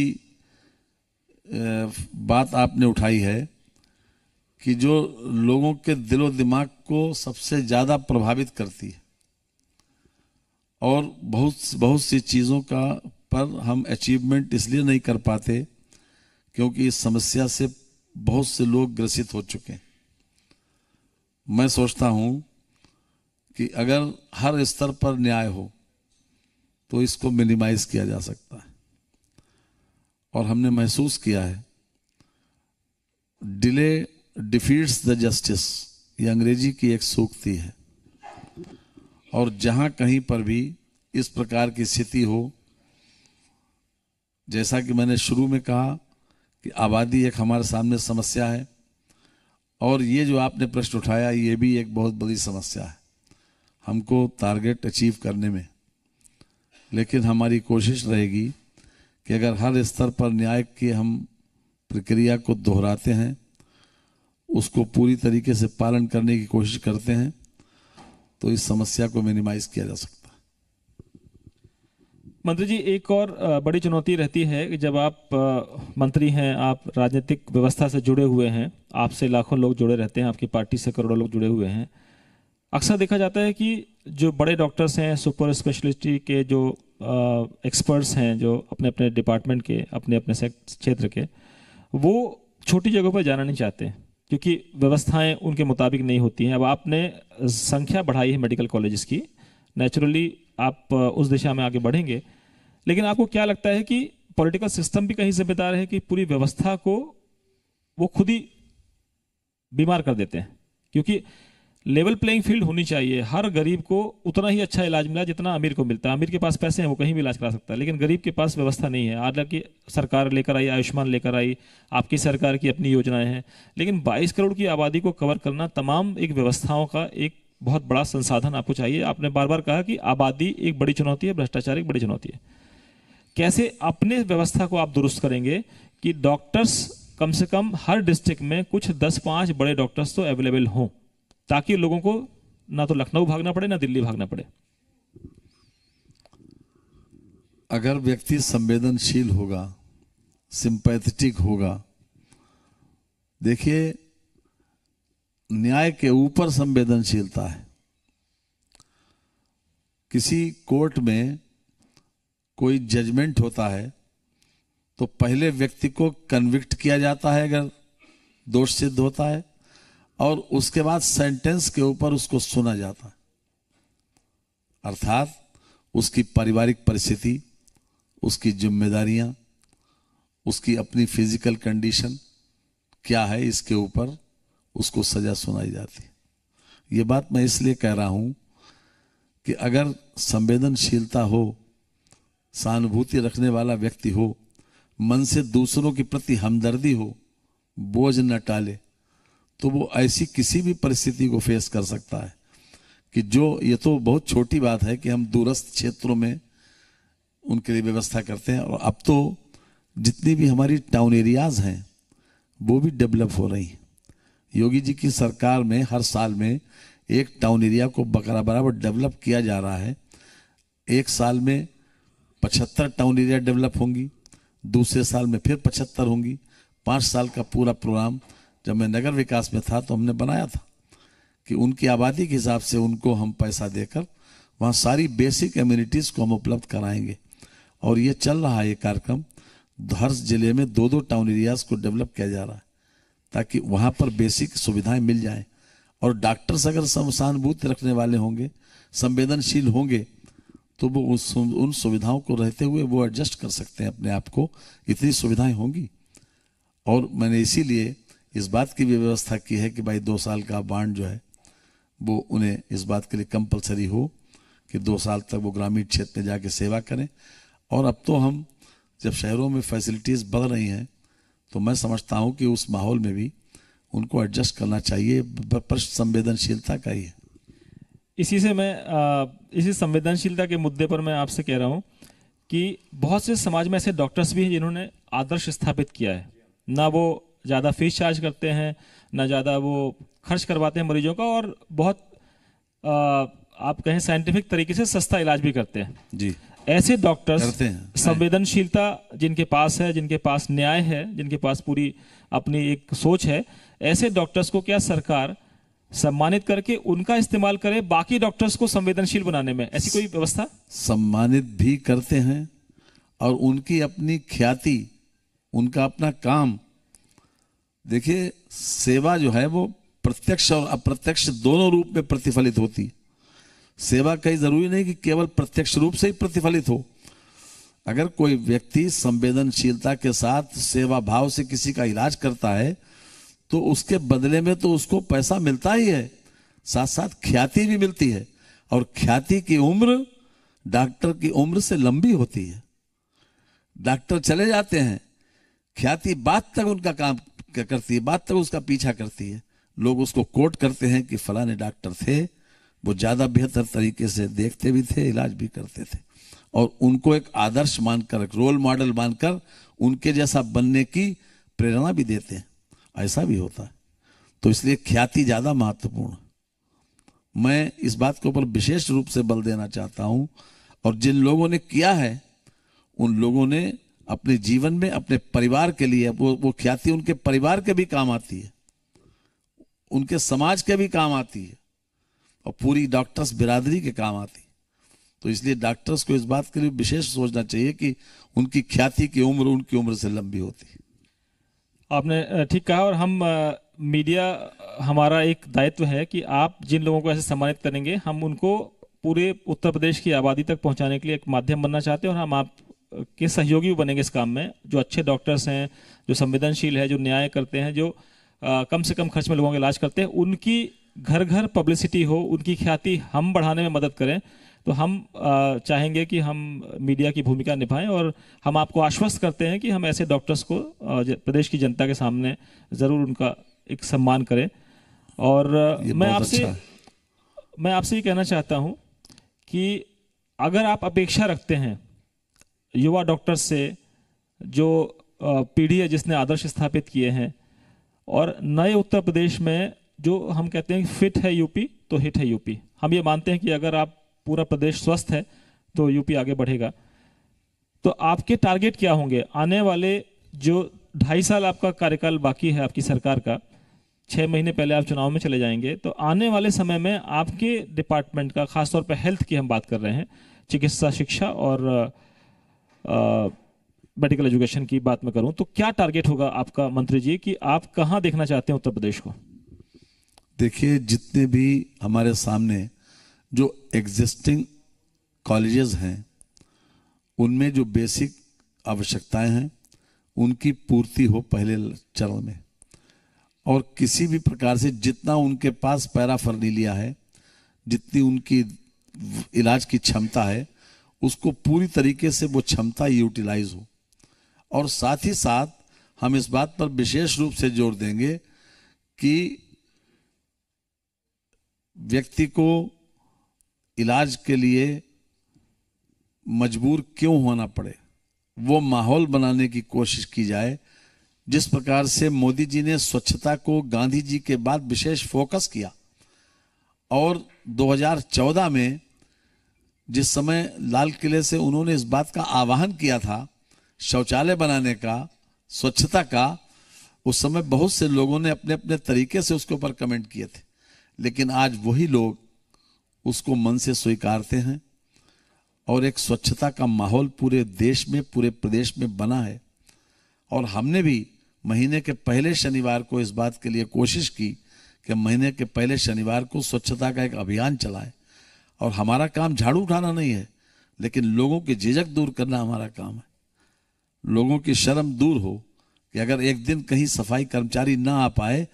बात आपने उठाई है कि जो लोगों के दिलो दिमाग को सबसे ज़्यादा प्रभावित करती है और बहुत बहुत सी चीज़ों का पर हम अचीवमेंट इसलिए नहीं कर पाते क्योंकि इस समस्या से बहुत से लोग ग्रसित हो चुके हैं मैं सोचता हूं कि अगर हर स्तर पर न्याय हो तो इसको मिनिमाइज किया जा सकता है और हमने महसूस किया है डिले डिफीट्स द जस्टिस ये अंग्रेजी की एक सूक्ति है और जहां कहीं पर भी इस प्रकार की स्थिति हो जैसा कि मैंने शुरू में कहा कि आबादी एक हमारे सामने समस्या है और ये जो आपने प्रश्न उठाया ये भी एक बहुत बड़ी समस्या है हमको टारगेट अचीव करने में लेकिन हमारी कोशिश रहेगी कि अगर हर स्तर पर न्याय की हम प्रक्रिया को दोहराते हैं उसको पूरी तरीके से पालन करने की कोशिश करते हैं तो इस समस्या को मिनिमाइज़ किया जा सकता है मंत्री जी एक और बड़ी चुनौती रहती है कि जब आप मंत्री हैं आप राजनीतिक व्यवस्था से जुड़े हुए हैं आपसे लाखों लोग जुड़े रहते हैं आपकी पार्टी से करोड़ों लोग जुड़े हुए हैं अक्सर देखा जाता है कि जो बड़े डॉक्टर्स हैं सुपर स्पेशलिस्टी के जो एक्सपर्ट्स हैं जो अपने अपने डिपार्टमेंट के अपने अपने क्षेत्र के वो छोटी जगहों पर जाना नहीं चाहते क्योंकि व्यवस्थाएं उनके मुताबिक नहीं होती हैं अब आपने संख्या बढ़ाई है मेडिकल कॉलेज की नेचुरली आप उस दिशा में आगे बढ़ेंगे लेकिन आपको क्या लगता है कि पॉलिटिकल सिस्टम भी कहीं जिम्मेदार है कि पूरी व्यवस्था को वो खुद ही बीमार कर देते हैं क्योंकि लेवल प्लेइंग फील्ड होनी चाहिए हर गरीब को उतना ही अच्छा इलाज मिला जितना अमीर को मिलता है अमीर के पास पैसे हैं वो कहीं भी इलाज करा सकता है लेकिन गरीब के पास व्यवस्था नहीं है हालांकि सरकार लेकर आई आयुष्मान लेकर आई आपकी सरकार की अपनी योजनाएं हैं लेकिन 22 करोड़ की आबादी को कवर करना तमाम एक व्यवस्थाओं का एक बहुत बड़ा संसाधन आपको चाहिए आपने बार बार कहा कि आबादी एक बड़ी चुनौती है भ्रष्टाचार एक बड़ी चुनौती है कैसे अपने व्यवस्था को आप दुरुस्त करेंगे कि डॉक्टर्स कम से कम हर डिस्ट्रिक्ट में कुछ दस पांच बड़े डॉक्टर्स तो अवेलेबल हों ताकि लोगों को ना तो लखनऊ भागना पड़े ना दिल्ली भागना पड़े अगर व्यक्ति संवेदनशील होगा सिंपैथेटिक होगा देखिए न्याय के ऊपर संवेदनशीलता है किसी कोर्ट में कोई जजमेंट होता है तो पहले व्यक्ति को कन्विक्ट किया जाता है अगर दोष सिद्ध होता है और उसके बाद सेंटेंस के ऊपर उसको सुना जाता है अर्थात उसकी पारिवारिक परिस्थिति उसकी जिम्मेदारियां उसकी अपनी फिजिकल कंडीशन क्या है इसके ऊपर उसको सजा सुनाई जाती ये बात मैं इसलिए कह रहा हूं कि अगर संवेदनशीलता हो सहानुभूति रखने वाला व्यक्ति हो मन से दूसरों के प्रति हमदर्दी हो बोझ न टाले तो वो ऐसी किसी भी परिस्थिति को फेस कर सकता है कि जो ये तो बहुत छोटी बात है कि हम दूरस्थ क्षेत्रों में उनके लिए व्यवस्था करते हैं और अब तो जितनी भी हमारी टाउन एरियाज़ हैं वो भी डेवलप हो रही हैं योगी जी की सरकार में हर साल में एक टाउन एरिया को बकरा बराबर डेवलप किया जा रहा है एक साल में पचहत्तर टाउन एरिया डेवलप होंगी दूसरे साल में फिर पचहत्तर होंगी पाँच साल का पूरा प्रोग्राम जब मैं नगर विकास में था तो हमने बनाया था कि उनकी आबादी के हिसाब से उनको हम पैसा देकर वहाँ सारी बेसिक एम्यूनिटीज़ को हम उपलब्ध कराएंगे और ये चल रहा है ये कार्यक्रम हर जिले में दो दो टाउन एरियाज़ को डेवलप किया जा रहा है ताकि वहाँ पर बेसिक सुविधाएं मिल जाए और डॉक्टर्स अगर सहानुभूति रखने वाले होंगे संवेदनशील होंगे तो वो उस उन सुविधाओं को रहते हुए वो एडजस्ट कर सकते हैं अपने आप को इतनी सुविधाएं होंगी और मैंने इसीलिए इस बात की भी व्यवस्था की है कि भाई दो साल का बांड जो है वो उन्हें इस बात के लिए कंपलसरी हो कि दो साल तक वो ग्रामीण क्षेत्र में जाके सेवा करें और अब तो हम जब शहरों में फैसिलिटीज़ बढ़ रही हैं तो मैं समझता हूँ कि उस माहौल में भी उनको एडजस्ट करना चाहिए संवेदनशीलता का ही है इसी से मैं इसी संवेदनशीलता के मुद्दे पर मैं आपसे कह रहा हूँ कि बहुत से समाज में ऐसे डॉक्टर्स भी हैं जिन्होंने आदर्श स्थापित किया है ना वो ज़्यादा फीस चार्ज करते हैं ना ज़्यादा वो खर्च करवाते हैं मरीजों का और बहुत आप कहें साइंटिफिक तरीके से सस्ता इलाज भी करते हैं जी ऐसे डॉक्टर्स हाँ। संवेदनशीलता जिनके पास है जिनके पास न्याय है जिनके पास पूरी अपनी एक सोच है ऐसे डॉक्टर्स को क्या सरकार सम्मानित करके उनका इस्तेमाल करे बाकी डॉक्टर्स को संवेदनशील बनाने में ऐसी कोई व्यवस्था सम्मानित भी करते हैं और उनकी अपनी ख्याति उनका अपना काम देखिए सेवा जो है वो प्रत्यक्ष और अप्रत्यक्ष दोनों रूप में प्रतिफलित होती है सेवा कहीं जरूरी नहीं कि केवल प्रत्यक्ष रूप से ही प्रतिफलित हो अगर कोई व्यक्ति संवेदनशीलता के साथ सेवा भाव से किसी का इलाज करता है तो उसके बदले में तो उसको पैसा मिलता ही है साथ साथ ख्याति भी मिलती है और ख्याति की उम्र डॉक्टर की उम्र से लंबी होती है डॉक्टर चले जाते हैं ख्याति बात तक उनका काम करती है बात तक उसका पीछा करती है लोग उसको कोट करते हैं कि फलाने डॉक्टर थे वो ज़्यादा बेहतर तरीके से देखते भी थे इलाज भी करते थे और उनको एक आदर्श मानकर एक रोल मॉडल मानकर उनके जैसा बनने की प्रेरणा भी देते हैं ऐसा भी होता है तो इसलिए ख्याति ज़्यादा महत्वपूर्ण मैं इस बात के ऊपर विशेष रूप से बल देना चाहता हूं और जिन लोगों ने किया है उन लोगों ने अपने जीवन में अपने परिवार के लिए वो वो ख्याति उनके परिवार के भी काम आती है उनके समाज के भी काम आती है और पूरी डॉक्टर्स बिरादरी के काम आती तो इसलिए डॉक्टर्स को इस बात के लिए विशेष सोचना चाहिए कि उनकी ख्याति की उम्र उनकी उम्र से लंबी होती आपने ठीक कहा और हम मीडिया हमारा एक दायित्व है कि आप जिन लोगों को ऐसे सम्मानित करेंगे हम उनको पूरे उत्तर प्रदेश की आबादी तक पहुंचाने के लिए एक माध्यम बनना चाहते हैं और हम आप के सहयोगी भी बनेंगे इस काम में जो अच्छे डॉक्टर्स हैं जो संवेदनशील है जो न्याय करते हैं जो आ, कम से कम खर्च में लोगों का इलाज करते हैं उनकी घर घर पब्लिसिटी हो उनकी ख्याति हम बढ़ाने में मदद करें तो हम चाहेंगे कि हम मीडिया की भूमिका निभाएं और हम आपको आश्वस्त करते हैं कि हम ऐसे डॉक्टर्स को प्रदेश की जनता के सामने ज़रूर उनका एक सम्मान करें और मैं आपसे अच्छा मैं आपसे ये कहना चाहता हूँ कि अगर आप अपेक्षा रखते हैं युवा डॉक्टर से जो पीढ़ी है जिसने आदर्श स्थापित किए हैं और नए उत्तर प्रदेश में जो हम कहते हैं फिट है यूपी तो हिट है यूपी हम ये मानते हैं कि अगर आप पूरा प्रदेश स्वस्थ है तो यूपी आगे बढ़ेगा तो आपके टारगेट क्या होंगे आने वाले जो ढाई साल आपका कार्यकाल बाकी है आपकी सरकार का छः महीने पहले आप चुनाव में चले जाएंगे तो आने वाले समय में आपके डिपार्टमेंट का खासतौर पर हेल्थ की हम बात कर रहे हैं चिकित्सा शिक्षा और मेडिकल एजुकेशन की बात में करूं तो क्या टारगेट होगा आपका मंत्री जी कि आप कहाँ देखना चाहते हैं उत्तर प्रदेश को देखिए जितने भी हमारे सामने जो एग्जिस्टिंग कॉलेजेस हैं उनमें जो बेसिक आवश्यकताएं हैं उनकी पूर्ति हो पहले चरण में और किसी भी प्रकार से जितना उनके पास पैरा फर्नीलिया है जितनी उनकी इलाज की क्षमता है उसको पूरी तरीके से वो क्षमता यूटिलाइज हो और साथ ही साथ हम इस बात पर विशेष रूप से जोर देंगे कि व्यक्ति को इलाज के लिए मजबूर क्यों होना पड़े वो माहौल बनाने की कोशिश की जाए जिस प्रकार से मोदी जी ने स्वच्छता को गांधी जी के बाद विशेष फोकस किया और 2014 में जिस समय लाल किले से उन्होंने इस बात का आह्वान किया था शौचालय बनाने का स्वच्छता का उस समय बहुत से लोगों ने अपने अपने तरीके से उसके ऊपर कमेंट किए थे लेकिन आज वही लोग उसको मन से स्वीकारते हैं और एक स्वच्छता का माहौल पूरे देश में पूरे प्रदेश में बना है और हमने भी महीने के पहले शनिवार को इस बात के लिए कोशिश की कि महीने के पहले शनिवार को स्वच्छता का एक अभियान चलाए और हमारा काम झाड़ू उठाना नहीं है लेकिन लोगों की झिझक दूर करना हमारा काम है लोगों की शर्म दूर हो कि अगर एक दिन कहीं सफाई कर्मचारी ना आ पाए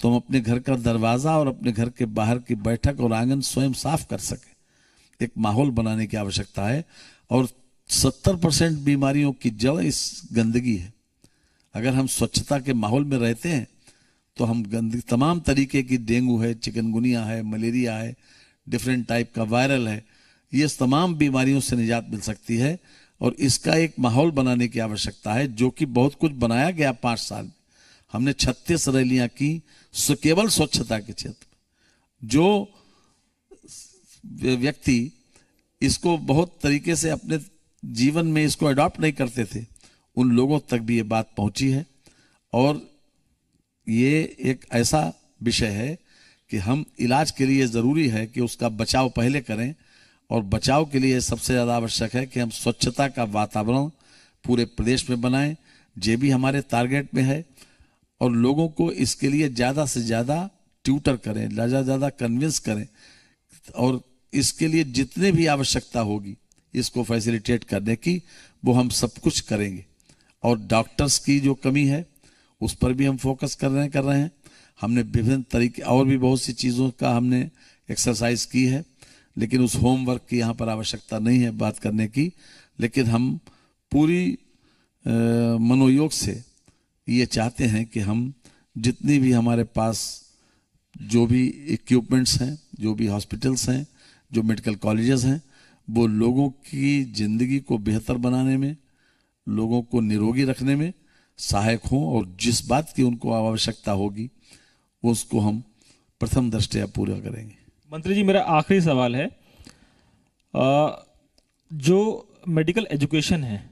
तुम तो अपने घर का दरवाजा और अपने घर के बाहर की बैठक और आंगन स्वयं साफ कर सके एक माहौल बनाने की आवश्यकता है और सत्तर परसेंट बीमारियों की जड़ इस गंदगी है अगर हम स्वच्छता के माहौल में रहते हैं तो हम गंदगी तमाम तरीके की डेंगू है चिकनगुनिया है मलेरिया है डिफरेंट टाइप का वायरल है ये तमाम बीमारियों से निजात मिल सकती है और इसका एक माहौल बनाने की आवश्यकता है जो कि बहुत कुछ बनाया गया पाँच साल में हमने 36 रैलियां की केवल स्वच्छता के क्षेत्र जो व्यक्ति इसको बहुत तरीके से अपने जीवन में इसको अडॉप्ट नहीं करते थे उन लोगों तक भी ये बात पहुंची है और ये एक ऐसा विषय है कि हम इलाज के लिए ज़रूरी है कि उसका बचाव पहले करें और बचाव के लिए सबसे ज़्यादा आवश्यक है कि हम स्वच्छता का वातावरण पूरे प्रदेश में बनाएं जे भी हमारे टारगेट में है और लोगों को इसके लिए ज़्यादा से ज़्यादा ट्यूटर करें ज़्यादा ज़्यादा कन्विंस करें और इसके लिए जितने भी आवश्यकता होगी इसको फैसिलिटेट करने की वो हम सब कुछ करेंगे और डॉक्टर्स की जो कमी है उस पर भी हम फोकस कर रहे हैं कर रहे हैं हमने विभिन्न तरीके और भी बहुत सी चीज़ों का हमने एक्सरसाइज की है लेकिन उस होमवर्क की यहाँ पर आवश्यकता नहीं है बात करने की लेकिन हम पूरी मनोयोग से ये चाहते हैं कि हम जितनी भी हमारे पास जो भी इक्विपमेंट्स हैं जो भी हॉस्पिटल्स हैं जो मेडिकल कॉलेजेस हैं वो लोगों की ज़िंदगी को बेहतर बनाने में लोगों को निरोगी रखने में सहायक हों और जिस बात की उनको आवश्यकता होगी उसको हम प्रथम दृष्टया पूरा करेंगे मंत्री जी मेरा आखिरी सवाल है आ, जो मेडिकल एजुकेशन है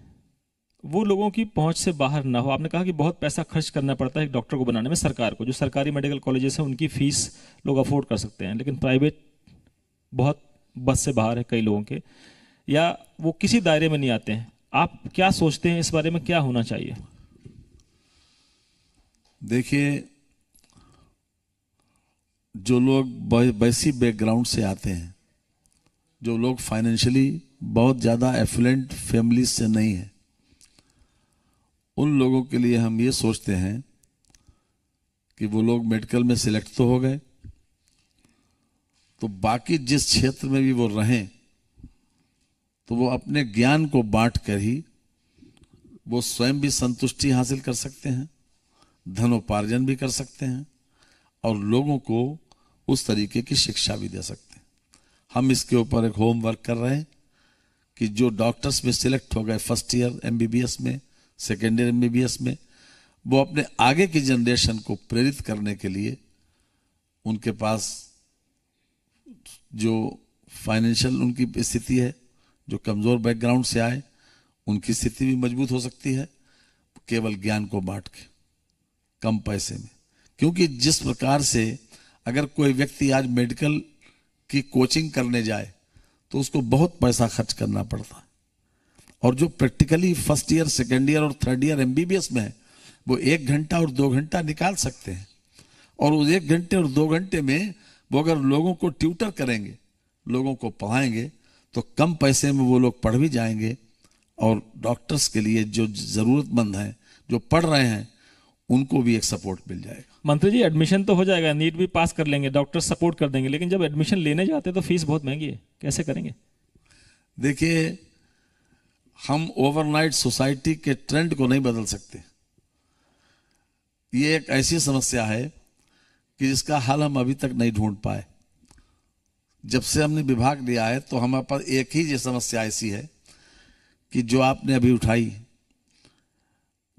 वो लोगों की पहुंच से बाहर ना हो आपने कहा कि बहुत पैसा खर्च करना पड़ता है एक डॉक्टर को बनाने में सरकार को जो सरकारी मेडिकल कॉलेजेस हैं उनकी फीस लोग अफोर्ड कर सकते हैं लेकिन प्राइवेट बहुत बस से बाहर है कई लोगों के या वो किसी दायरे में नहीं आते हैं आप क्या सोचते हैं इस बारे में क्या होना चाहिए देखिए जो लोग वैसी बैकग्राउंड से आते हैं जो लोग फाइनेंशियली बहुत ज़्यादा एफ्लुएंट फैमिली से नहीं है उन लोगों के लिए हम ये सोचते हैं कि वो लोग मेडिकल में सिलेक्ट तो हो गए तो बाकी जिस क्षेत्र में भी वो रहें तो वो अपने ज्ञान को बांट कर ही वो स्वयं भी संतुष्टि हासिल कर सकते हैं धनोपार्जन भी कर सकते हैं और लोगों को उस तरीके की शिक्षा भी दे सकते हैं हम इसके ऊपर एक होमवर्क कर रहे हैं कि जो डॉक्टर्स में सिलेक्ट हो गए फर्स्ट ईयर एमबीबीएस में सेकेंड ईयर एम में वो अपने आगे की जनरेशन को प्रेरित करने के लिए उनके पास जो फाइनेंशियल उनकी स्थिति है जो कमज़ोर बैकग्राउंड से आए उनकी स्थिति भी मजबूत हो सकती है केवल ज्ञान को बांट के कम पैसे में क्योंकि जिस प्रकार से अगर कोई व्यक्ति आज मेडिकल की कोचिंग करने जाए तो उसको बहुत पैसा खर्च करना पड़ता और जो practically first year second year और थर्ड ईयर एमबीबीएस में है वो एक घंटा और दो घंटा निकाल सकते हैं और उस एक घंटे और दो घंटे में वो अगर लोगों को ट्यूटर करेंगे लोगों को पढ़ाएंगे तो कम पैसे में वो लोग पढ़ भी जाएंगे और डॉक्टर्स के लिए जो ज़रूरतमंद हैं जो पढ़ रहे हैं उनको भी एक सपोर्ट मिल जाएगा मंत्री जी एडमिशन तो हो जाएगा नीट भी पास कर लेंगे डॉक्टर सपोर्ट कर देंगे लेकिन जब एडमिशन लेने जाते हैं तो फीस बहुत महंगी है कैसे करेंगे देखिए हम ओवरनाइट सोसाइटी के ट्रेंड को नहीं बदल सकते ये एक ऐसी समस्या है कि जिसका हल हम अभी तक नहीं ढूंढ पाए जब से हमने विभाग लिया है तो हमारे पास एक ही ये समस्या ऐसी है कि जो आपने अभी उठाई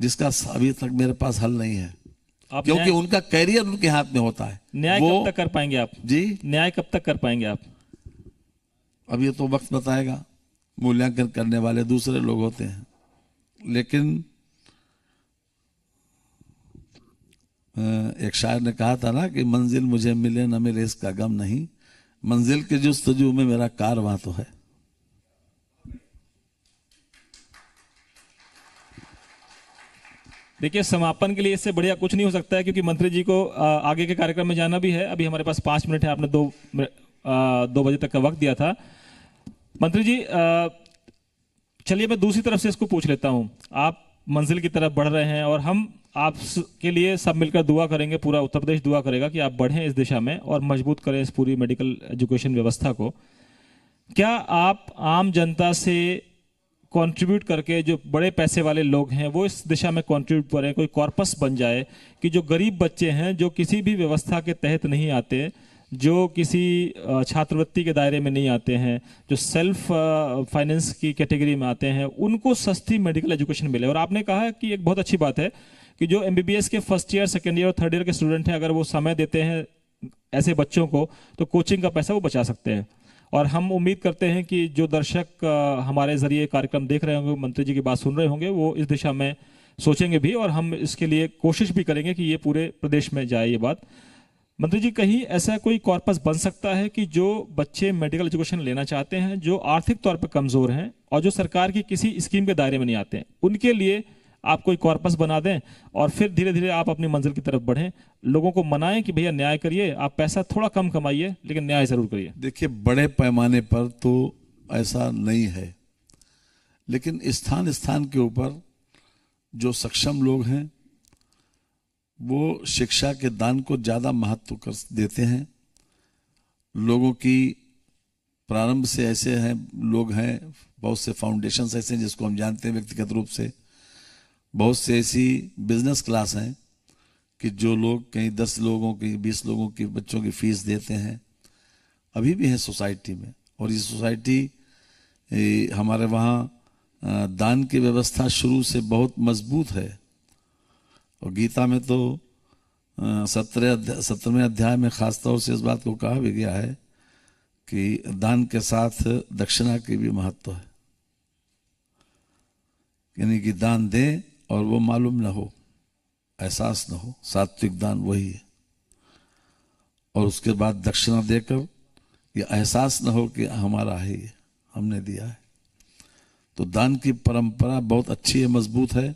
जिसका अभी तक मेरे पास हल नहीं है क्योंकि उनका कैरियर उनके हाथ में होता है न्याय कब तक कर पाएंगे आप जी न्याय कब तक कर पाएंगे आप अब ये तो वक्त बताएगा मूल्यांकन करने वाले दूसरे लोग होते हैं लेकिन एक शायर ने कहा था ना कि मंजिल मुझे मिले न मिले इसका गम नहीं मंजिल के जस्तजू में मेरा कार वहां तो है देखिए समापन के लिए इससे बढ़िया कुछ नहीं हो सकता है क्योंकि मंत्री जी को आगे के कार्यक्रम में जाना भी है अभी हमारे पास पांच मिनट है आपने दो आ, दो बजे तक का वक्त दिया था मंत्री जी चलिए मैं दूसरी तरफ से इसको पूछ लेता हूं आप मंजिल की तरफ बढ़ रहे हैं और हम आप के लिए सब मिलकर दुआ करेंगे पूरा उत्तर प्रदेश दुआ करेगा कि आप बढ़ें इस दिशा में और मजबूत करें इस पूरी मेडिकल एजुकेशन व्यवस्था को क्या आप आम जनता से कंट्रीब्यूट करके जो बड़े पैसे वाले लोग हैं वो इस दिशा में कंट्रीब्यूट करें कोई कॉर्पस बन जाए कि जो गरीब बच्चे हैं जो किसी भी व्यवस्था के तहत नहीं आते जो किसी छात्रवृत्ति के दायरे में नहीं आते हैं जो सेल्फ फाइनेंस की कैटेगरी में आते हैं उनको सस्ती मेडिकल एजुकेशन मिले और आपने कहा कि एक बहुत अच्छी बात है कि जो एम के फर्स्ट ईयर सेकेंड ईयर और थर्ड ईयर के स्टूडेंट हैं अगर वो समय देते हैं ऐसे बच्चों को तो कोचिंग का पैसा वो बचा सकते हैं और हम उम्मीद करते हैं कि जो दर्शक हमारे जरिए कार्यक्रम देख रहे होंगे मंत्री जी की बात सुन रहे होंगे वो इस दिशा में सोचेंगे भी और हम इसके लिए कोशिश भी करेंगे कि ये पूरे प्रदेश में जाए ये बात मंत्री जी कहीं ऐसा कोई कॉर्पस बन सकता है कि जो बच्चे मेडिकल एजुकेशन लेना चाहते हैं जो आर्थिक तौर पर कमज़ोर हैं और जो सरकार की किसी स्कीम के दायरे में नहीं आते हैं उनके लिए आप कोई कॉर्पस बना दें और फिर धीरे धीरे आप अपनी मंजिल की तरफ बढ़ें लोगों को मनाएं कि भैया न्याय करिए आप पैसा थोड़ा कम कमाइए लेकिन न्याय ज़रूर करिए देखिए बड़े पैमाने पर तो ऐसा नहीं है लेकिन स्थान स्थान के ऊपर जो सक्षम लोग हैं वो शिक्षा के दान को ज़्यादा महत्व कर देते हैं लोगों की प्रारंभ से ऐसे हैं लोग हैं बहुत से फाउंडेशन ऐसे हैं जिसको हम जानते हैं व्यक्तिगत रूप से बहुत से ऐसी बिजनेस क्लास हैं कि जो लोग कहीं दस लोगों की बीस लोगों की बच्चों की फीस देते हैं अभी भी हैं सोसाइटी में और ये सोसाइटी हमारे वहाँ दान की व्यवस्था शुरू से बहुत मजबूत है और गीता में तो सत्रह सत्रहवें अध्याय में खासतौर से इस बात को कहा भी गया है कि दान के साथ दक्षिणा की भी महत्व है यानी कि दान दें और वो मालूम ना हो एहसास ना हो सात्विक दान वही है और उसके बाद दक्षिणा देकर ये एहसास ना हो कि हमारा है हमने दिया है तो दान की परंपरा बहुत अच्छी है मजबूत है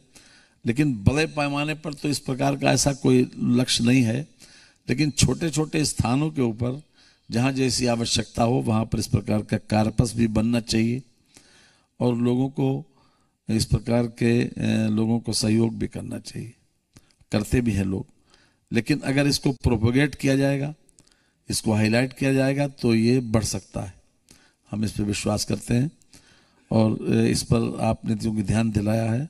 लेकिन बड़े पैमाने पर तो इस प्रकार का ऐसा कोई लक्ष्य नहीं है लेकिन छोटे छोटे स्थानों के ऊपर जहाँ जैसी आवश्यकता हो वहाँ पर इस प्रकार का कार्पस भी बनना चाहिए और लोगों को इस प्रकार के लोगों को सहयोग भी करना चाहिए करते भी हैं लोग लेकिन अगर इसको प्रोपोगेट किया जाएगा इसको हाईलाइट किया जाएगा तो ये बढ़ सकता है हम इस पर विश्वास करते हैं और इस पर आप नीतियों की ध्यान दिलाया है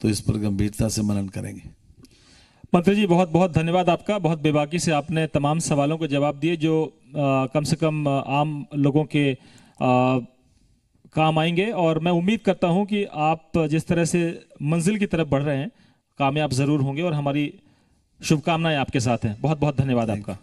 तो इस पर गंभीरता से मनन करेंगे मंत्री जी बहुत बहुत धन्यवाद आपका बहुत बेबाकी से आपने तमाम सवालों के जवाब दिए जो आ, कम से कम आम लोगों के आ, काम आएंगे और मैं उम्मीद करता हूं कि आप जिस तरह से मंजिल की तरफ बढ़ रहे हैं कामयाब ज़रूर होंगे और हमारी शुभकामनाएं आपके साथ हैं बहुत बहुत धन्यवाद आपका